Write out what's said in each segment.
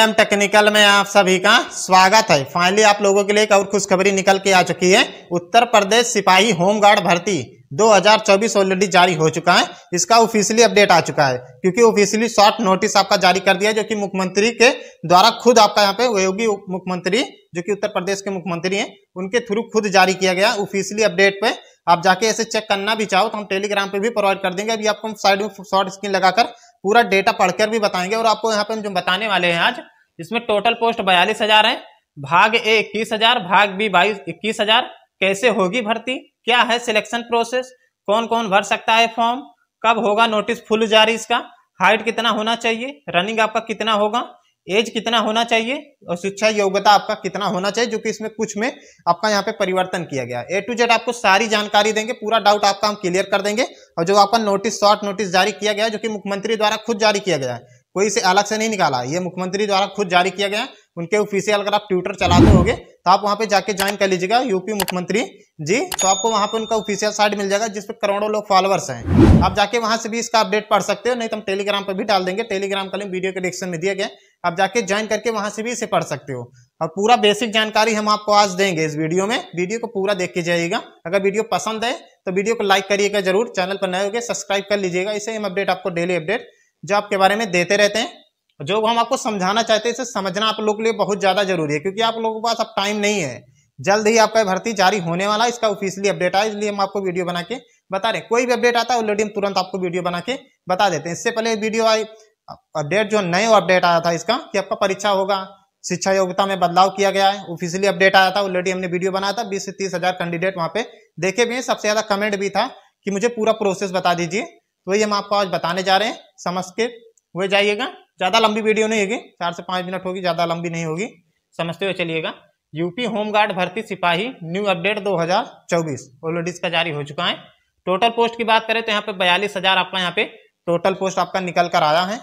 M technical में आप सभी का स्वागत है फाइनली आप लोगों के लिए एक और खुशखबरी निकल के आ चुकी है उत्तर प्रदेश सिपाही होमगार्ड भर्ती 2024 ऑलरेडी जारी हो चुका है इसका ऑफिशियली अपडेट आ चुका है क्योंकि ऑफिशियली शॉर्ट नोटिस आपका जारी कर दिया जो कि मुख्यमंत्री के द्वारा खुद आपका यहाँ पे योगी मुख्यमंत्री जो कि उत्तर प्रदेश के मुख्यमंत्री हैं उनके थ्रू खुद जारी किया गया ऑफिशियली अपडेट पे आप जाके ऐसे चेक करना भी चाहो तो हम टेलीग्राम पे भी प्रोवाइड कर देंगे अभी आपको साइड में शॉर्ट स्क्रीन लगाकर पूरा डेटा पढ़कर भी बताएंगे और आपको यहाँ पे जो बताने वाले हैं आज इसमें टोटल पोस्ट बयालीस हजार है भाग ए इक्कीस हजार भाग बी बाईस इक्कीस हजार कैसे होगी भर्ती क्या है सिलेक्शन प्रोसेस कौन कौन भर सकता है फॉर्म कब होगा नोटिस फुल जारी इसका हाइट कितना होना चाहिए रनिंग आपका कितना होगा एज कितना होना चाहिए और शिक्षा योग्यता आपका कितना होना चाहिए जो कि इसमें कुछ में आपका यहाँ पे परिवर्तन किया गया ए टू जेड आपको सारी जानकारी देंगे पूरा डाउट आपका हम क्लियर कर देंगे और जो आपका नोटिस शॉर्ट नोटिस जारी किया गया जो कि मुख्यमंत्री द्वारा खुद जारी किया गया है कोई इसे अलग से नहीं निकाला ये मुख्यमंत्री द्वारा खुद जारी किया गया उनके ऑफिसियल अगर आप ट्विटर चलाते हो तो आप वहाँ पे जाके ज्वाइन कर लीजिएगा यूपी मुख्यमंत्री जी तो आपको वहाँ पे उनका ऑफिशियल साइट मिल जाएगा जिसपे करोड़ों लोग फॉलोअर्स हैं आप जाके वहाँ से भी इसका अपडेट पढ़ सकते हो नहीं तो हम टेलीग्राम पर भी डाल देंगे टेलीग्राम का लिंक वीडियो के डिस्क्रिप्शन में दिया गया आप जाके ज्वाइन करके वहां से भी इसे पढ़ सकते हो और पूरा बेसिक जानकारी हम आपको आज देंगे इस वीडियो में वीडियो को पूरा देख के जाइएगा अगर वीडियो पसंद है तो वीडियो को लाइक करिएगा जरूर चैनल पर नए होगे सब्सक्राइब कर लीजिएगा इसे हम अपडेट आपको डेली अपडेट जो आपके बारे में देते रहते हैं जो हम आपको समझाना चाहते हैं इसे समझना आप लोग के लिए बहुत ज़्यादा जरूरी है क्योंकि आप लोगों के पास अब टाइम नहीं है जल्द ही आपका भर्ती जारी होने वाला है इसका ऑफिशियली अपडेट आया इसलिए हम आपको वीडियो बना के बता रहे हैं कोई भी अपडेट आता है ऑलरेडी हम तुरंत आपको वीडियो बना के बता देते हैं इससे पहले वीडियो आई अपडेट जो नए अपडेट आया था इसका कि आपका परीक्षा होगा शिक्षा योग्यता में बदलाव किया गया है ऑफिशियली अपडेट आया था ऑलरेडी हमने वीडियो बनाया था बीस से तीस हजार कैंडिडेट वहां पे देखे भी हैं सबसे ज्यादा कमेंट भी था कि मुझे पूरा प्रोसेस बता दीजिए तो वही हम आपको आज बताने जा रहे हैं समझ के हुए जाइएगा ज्यादा लंबी वीडियो नहीं होगी चार से पाँच मिनट होगी ज्यादा लंबी नहीं होगी समझते हुए चलिएगा यूपी होमगार्ड भर्ती सिपाही न्यू अपडेट दो ऑलरेडी इसका जारी हो चुका है टोटल पोस्ट की बात करें तो यहाँ पे बयालीस हजार आपका यहाँ पे टोटल पोस्ट आपका निकल कर आया है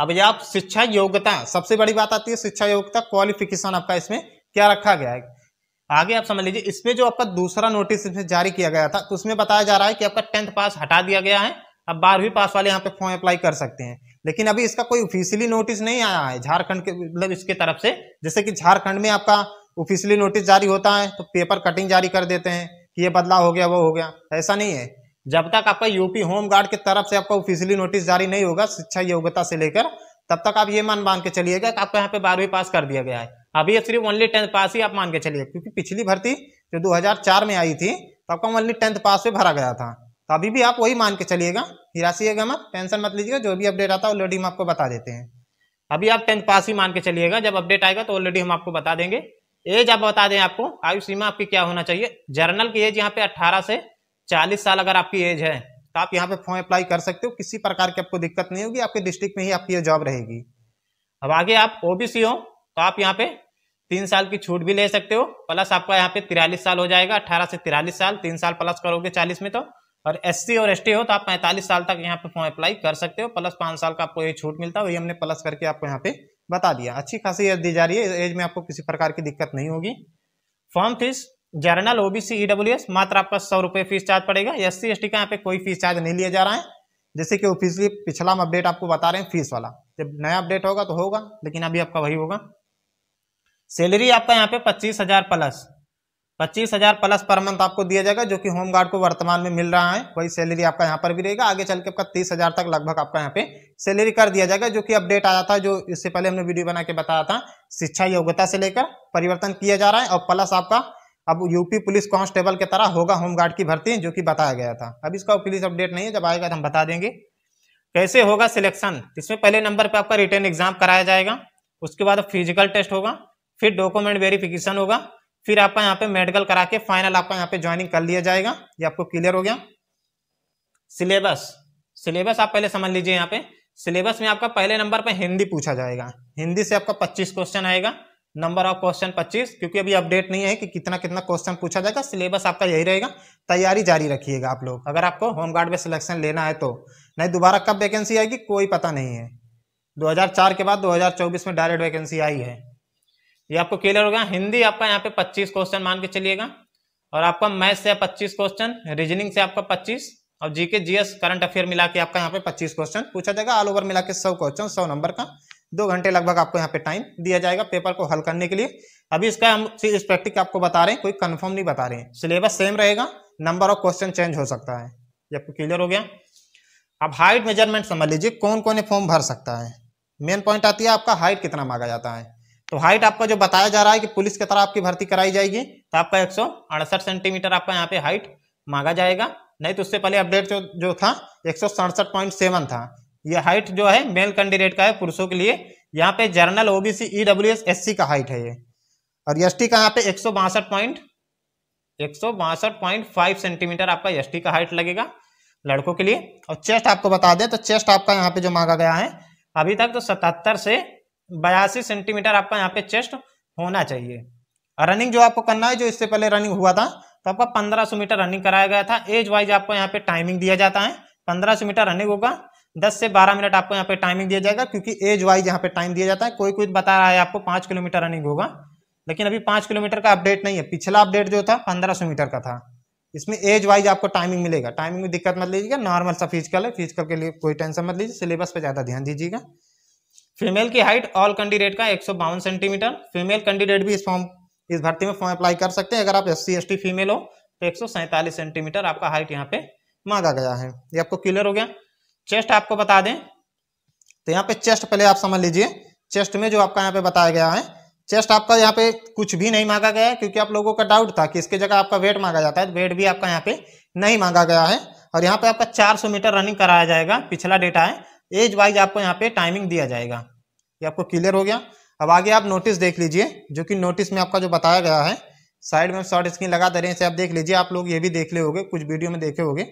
अब ये आप शिक्षा योग्यता सबसे बड़ी बात आती है शिक्षा योग्यता क्वालिफिकेशन आपका इसमें क्या रखा गया है आगे आप समझ लीजिए इसमें जो आपका दूसरा नोटिस इसमें जारी किया गया था तो उसमें बताया जा रहा है कि आपका टेंथ पास हटा दिया गया है अब बारहवीं पास वाले यहाँ पे फॉर्म अप्लाई कर सकते हैं लेकिन अभी इसका कोई ऑफिशियली नोटिस नहीं आया है झारखंड के मतलब इसके तरफ से जैसे कि झारखंड में आपका ऑफिशियली नोटिस जारी होता है तो पेपर कटिंग जारी कर देते हैं कि ये बदलाव हो गया वो हो गया ऐसा नहीं है जब तक आपका यूपी होम गार्ड की तरफ से आपका ऑफिशियली नोटिस जारी नहीं होगा शिक्षा योग्यता से लेकर तब तक आप ये मान मान के चलिएगा कि आपका यहाँ पे बारहवीं पास कर दिया गया है अभी सिर्फ ओनली टेंथ पास ही आप मान के चलिए क्योंकि पिछली भर्ती जो 2004 में आई थी तो आपका ओनली टेंथ पास में भरा गया था तो अभी भी आप वही मान के चलिएगा हिरासीएगा मत टेंशन मत लीजिएगा जो भी अपडेट आता है ऑलरेडी हम आपको बता देते हैं अभी आप टेंथ पास ही मान के चलिएगा जब अपडेट आएगा तो ऑलरेडी हम आपको बता देंगे एज आप बता दें आपको आयु सीमा आपकी क्या होना चाहिए जर्नल की एज यहाँ पे अट्ठारह से चालीस साल अगर आपकी एज है तो आप यहाँ पे फॉर्म अप्लाई कर सकते हो किसी प्रकार की आपको दिक्कत नहीं होगी आपके डिस्ट्रिक्ट में ही आपकी ये जॉब रहेगी अब आगे आप ओबीसी हो तो आप यहाँ पे तीन साल की छूट भी ले सकते हो प्लस आपका यहाँ पे तिरालीस साल हो जाएगा अठारह से तिरालीस साल तीन साल प्लस करोगे चालीस में तो और एस और एस हो तो आप पैंतालीस साल तक यहाँ पे फॉर्म अप्लाई कर सकते हो प्लस पाँच साल का आपको ये छूट मिलता है वही हमने प्लस करके आपको यहाँ पे बता दिया अच्छी खासी एज दी जा रही है एज में आपको किसी प्रकार की दिक्कत नहीं होगी form fees general OBC E W S मात्र आपका सौ रुपये फीस चार्ज पड़ेगा एस सी एस टी का यहाँ पे कोई फीस चार्ज नहीं लिया जा रहा है जैसे कि ऑफिसली पिछला हम अपडेट आपको बता रहे हैं फीस वाला जब नया अपडेट होगा तो होगा लेकिन अभी आपका वही होगा सैलरी आपका यहाँ पे पच्चीस हजार प्लस पच्चीस हजार प्लस पर मंथ आपको दिया जाएगा जो कि होमगार्ड को वर्तमान में मिल रहा है वही सैलरी आपका यहाँ पर भी रहेगा आगे चल के आपका तीस हजार तक लगभग आपका यहाँ पे सैलरी कर दिया जाएगा जो कि अपडेट आया था जो इससे पहले हमने वीडियो बना के बताया था शिक्षा योग्यता से लेकर परिवर्तन किया जा रहा है और प्लस आपका अब यूपी पुलिस कांस्टेबल के तरह होगा होमगार्ड की भर्ती जो कि बताया गया था अब इसका पुलिस अपडेट नहीं है जब आएगा तो हम बता देंगे कैसे होगा सिलेक्शन इसमें पहले नंबर पर आपका रिटर्न एग्जाम कराया जाएगा उसके बाद फिजिकल टेस्ट होगा फिर डॉक्यूमेंट वेरिफिकेशन होगा फिर आपका यहाँ पे मेडिकल करा के फाइनल आपका यहाँ पे ज्वाइनिंग कर लिया जाएगा ये आपको क्लियर हो गया सिलेबस सिलेबस आप पहले समझ लीजिए यहाँ पे सिलेबस में आपका पहले नंबर पर हिंदी पूछा जाएगा हिंदी से आपका पच्चीस क्वेश्चन आएगा नंबर ऑफ क्वेश्चन 25 क्योंकि अभी अपडेट नहीं है कि कितना कितना क्वेश्चन पूछा जाएगा सिलेबस आपका यही रहेगा तैयारी जारी रखिएगा आप लोग अगर आपको होमगार्ड में सिलेक्शन लेना है तो नहीं दोबारा कब वैकेंसी आएगी कोई पता नहीं है 2004 के बाद 2024 में डायरेक्ट वैकेंसी आई है ये आपको क्लियर होगा हिंदी आपका यहाँ पे पच्चीस क्वेश्चन मान के चलिएगा और आपका मैथ से पच्चीस क्वेश्चन रीजनिंग से आपका पच्चीस और जीके जीएस करंट अफेयर मिला के आपका यहाँ पे पच्चीस क्वेश्चन पूछा जाएगा ऑल ओवर मिला के सौ क्वेश्चन सौ नंबर का दो घंटे लगभग आपको यहाँ पे टाइम दिया जाएगा पेपर को हल करने के लिए अभी इसका हम इस प्रैक्टिक आपको बता रहे हैं कोई कंफर्म नहीं बता रहे हैं सिलेबस सेम रहेगा नंबर ऑफ क्वेश्चन चेंज हो सकता है ये आपको क्लियर हो गया अब हाइट मेजरमेंट समझ लीजिए कौन कौन फॉर्म भर सकता है मेन पॉइंट आती है आपका हाइट कितना मांगा जाता है तो हाइट आपका जो बताया जा रहा है कि पुलिस की तरह आपकी भर्ती कराई जाएगी तो आपका एक सेंटीमीटर आपका यहाँ पे हाइट मांगा जाएगा नहीं तो उससे पहले अपडेट जो जो था एक था ये हाइट जो है मेल कैंडिडेट का है पुरुषों के लिए यहाँ पे जर्नल ओबीसी ईडब्ल्यू एस का हाइट है ये और एस का यहाँ पे एक पॉइंट एक सेंटीमीटर आपका एस का हाइट लगेगा लड़कों के लिए और चेस्ट आपको बता दें तो चेस्ट आपका यहाँ पे जो मांगा गया है अभी तक तो सतहत्तर से बयासी सेंटीमीटर आपका यहाँ पे चेस्ट होना चाहिए और रनिंग जो आपको करना है जो इससे पहले रनिंग हुआ था तो आपका 1500 मीटर रनिंग कराया गया था एज वाइज आपको यहाँ पे टाइमिंग दिया जाता है 1500 मीटर रनिंग होगा दस से बारह मिनट आपको यहाँ पे टाइमिंग दिया जाएगा क्योंकि एज वाइज यहाँ पे टाइम दिया जाता है कोई कोई बता रहा है आपको पांच किलोमीटर रनिंग होगा लेकिन अभी पांच किलोमीटर का अपडेट नहीं है पिछला अपडेट जो था पंद्रह सौ मीटर का था इसमें एज वाइज आपको टाइमिंग मिलेगा टाइमिंग में दिक्कत मत लीजिएगा नॉर्मल सा फिजिकल है फिजिकल के लिए कोई टेंशन मत लीजिए सिलेबस पर ज़्यादा ध्यान दीजिएगा फीमेल की हाइट ऑल कैंडिडेट का एक सेंटीमीटर फीमेल कैंडिडेट भी इस फॉर्म इस भर्ती में फॉर्म अप्लाई कर सकते हैं अगर आप एस सी फीमेल हो तो एक सेंटीमीटर आपका हाइट यहाँ पे मांगा गया है ये आपको क्लियर हो गया चेस्ट आपको बता दें तो यहाँ पे चेस्ट पहले आप समझ लीजिए चेस्ट में जो आपका यहाँ पे बताया गया है चेस्ट आपका यहाँ पे कुछ भी नहीं मांगा गया है क्योंकि आप लोगों का डाउट था कि इसके जगह आपका वेट मांगा जाता है वेट भी आपका यहाँ पे नहीं मांगा गया है और यहाँ पे आपका 400 मीटर रनिंग कराया जाएगा पिछला डेटा है एज वाइज आपको यहाँ पे टाइमिंग दिया जाएगा ये आपको क्लियर हो गया अब आगे आप नोटिस देख लीजिए जो कि नोटिस में आपका जो बताया गया है साइड में शॉर्ट स्क्रीन लगा दे रहे हैं आप देख लीजिए आप लोग ये भी देख ले होगे कुछ वीडियो में देखे होगे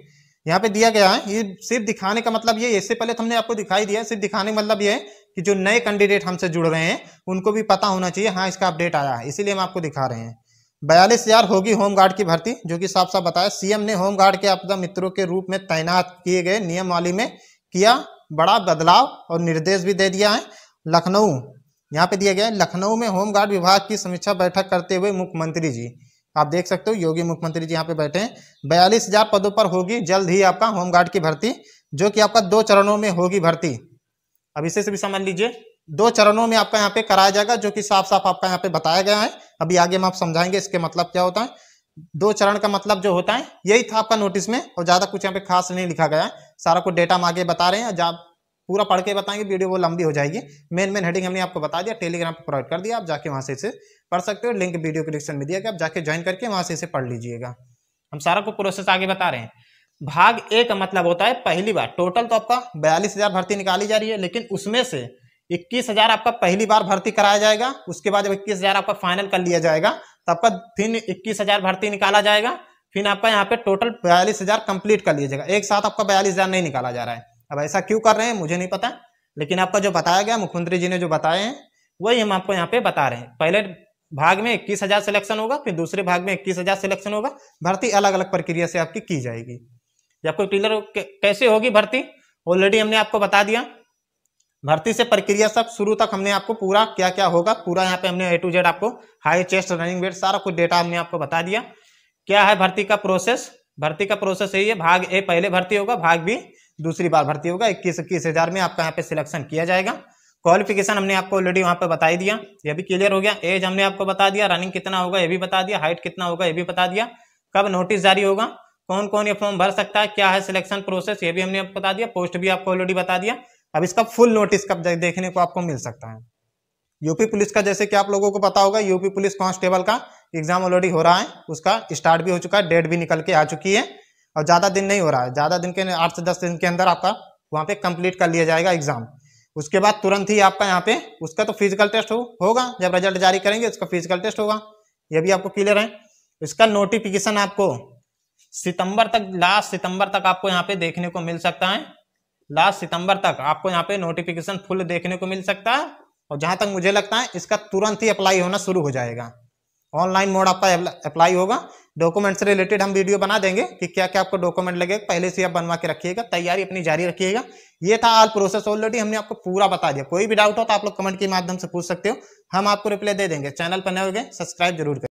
यहाँ पे दिया गया है ये सिर्फ दिखाने का मतलब ये इससे पहले तो हमने आपको दिखाई दिया सिर्फ दिखाने का मतलब ये है कि जो नए कैंडिडेट हमसे जुड़ रहे हैं उनको भी पता होना चाहिए हाँ इसका अपडेट आया है इसीलिए हम आपको दिखा रहे हैं बयालीस हजार होगी होमगार्ड की भर्ती जो कि साफ साफ बताया सीएम ने होमगार्ड के आपदा मित्रों के रूप में तैनात किए गए वाली में किया बड़ा बदलाव और निर्देश भी दे दिया है लखनऊ यहाँ पे दिया गया है लखनऊ में होमगार्ड विभाग की समीक्षा बैठक करते हुए मुख्यमंत्री जी आप देख सकते हो योगी मुख्यमंत्री जी यहाँ पे बैठे हैं बयालीस हजार पदों पर होगी जल्द ही आपका होमगार्ड की भर्ती जो कि आपका दो चरणों में होगी भर्ती अब इसे से भी समझ लीजिए दो चरणों में आपका यहाँ पे कराया जाएगा जो कि साफ साफ आपका यहाँ पे बताया गया है अभी आगे हम आप समझाएंगे इसके मतलब क्या होता है दो चरण का मतलब जो होता है यही था आपका नोटिस में और ज्यादा कुछ यहाँ पे खास नहीं लिखा गया है सारा कुछ डेटा हम आगे बता रहे हैं जब पूरा पढ़ के बताएंगे वीडियो वो लंबी हो जाएगी मेन मेन हेडिंग हमने आपको बता दिया टेलीग्राम पर प्रोवाइड कर दिया आप जाके वहाँ से इसे पढ़ सकते हो लिंक वीडियो के डिस्क्रिप्शन में दिया गया आप जाके ज्वाइन करके वहाँ से इसे पढ़ लीजिएगा हम सारा को प्रोसेस आगे बता रहे हैं भाग ए का मतलब होता है पहली बार टोटल तो आपका बयालीस हज़ार भर्ती निकाली जा रही है लेकिन उसमें से इक्कीस हज़ार आपका पहली बार भर्ती कराया जाएगा उसके बाद जब इक्कीस हज़ार आपका फाइनल कर लिया जाएगा तो आपका फिर इक्कीस हज़ार भर्ती निकाला जाएगा फिर आपका यहाँ पे टोटल बयालीस हज़ार कंप्लीट कर लिया जाएगा एक साथ आपका बयालीस हज़ार नहीं निकाला जा रहा है अब ऐसा क्यों कर रहे हैं मुझे नहीं पता लेकिन आपका जो बताया गया मुख्यमंत्री जी ने जो बताए हैं वही हम आपको यहाँ पे बता रहे हैं पहले भाग में इक्कीस हजार सिलेक्शन होगा फिर दूसरे भाग में इक्कीस हजार सिलेक्शन होगा भर्ती अलग अलग प्रक्रिया से आपकी की जाएगी या कोई टीलर कैसे होगी भर्ती ऑलरेडी हमने आपको बता दिया भर्ती से प्रक्रिया सब शुरू तक हमने आपको पूरा क्या क्या होगा पूरा यहाँ पे हमने ए टू जेड आपको हाई चेस्ट रनिंग वेट सारा कुछ डेटा हमने आपको बता दिया क्या है भर्ती का प्रोसेस भर्ती का प्रोसेस यही है भाग ए पहले भर्ती होगा भाग बी दूसरी बार भर्ती होगा इक्कीस इक्कीस हज़ार में आपका यहाँ पे सिलेक्शन किया जाएगा क्वालिफिकेशन हमने आपको ऑलरेडी वहाँ पे बताई दिया ये भी क्लियर हो गया एज हमने आपको बता दिया रनिंग कितना होगा ये भी बता दिया हाइट कितना होगा ये भी बता दिया कब नोटिस जारी होगा कौन कौन ये फॉर्म भर सकता है क्या है सिलेक्शन प्रोसेस ये भी हमने आपको बता दिया पोस्ट भी आपको ऑलरेडी बता दिया अब इसका फुल नोटिस कब देखने को आपको मिल सकता है यूपी पुलिस का जैसे कि आप लोगों को पता होगा यूपी पुलिस कांस्टेबल का एग्जाम ऑलरेडी हो रहा है उसका स्टार्ट भी हो चुका है डेट भी निकल के आ चुकी है और ज़्यादा दिन नहीं हो रहा है ज़्यादा दिन के आठ से दस दिन के अंदर आपका वहाँ पे कंप्लीट कर लिया जाएगा एग्जाम उसके बाद तुरंत ही आपका यहाँ पे उसका तो फिजिकल टेस्ट हो, होगा जब रिजल्ट जारी करेंगे उसका फिजिकल टेस्ट होगा ये भी आपको क्लियर है इसका नोटिफिकेशन आपको सितंबर तक लास्ट सितंबर तक आपको यहाँ पे देखने को मिल सकता है लास्ट सितंबर तक आपको यहाँ पे नोटिफिकेशन फुल देखने को मिल सकता है और जहां तक मुझे लगता है इसका तुरंत ही अप्लाई होना शुरू हो जाएगा ऑनलाइन मोड आपका अप्लाई होगा डॉक्यूमेंट से रिलेटेड हम वीडियो बना देंगे कि क्या क्या आपको डॉक्यूमेंट लगेगा पहले से आप बनवा के रखिएगा तैयारी अपनी जारी रखिएगा ये था आल प्रोसेस ऑलरेडी हमने आपको पूरा बता दिया कोई भी डाउट हो तो आप लोग कमेंट के माध्यम से पूछ सकते हो हम आपको रिप्लाई दे देंगे चैनल पर नए हो गए सब्सक्राइब जरूर करें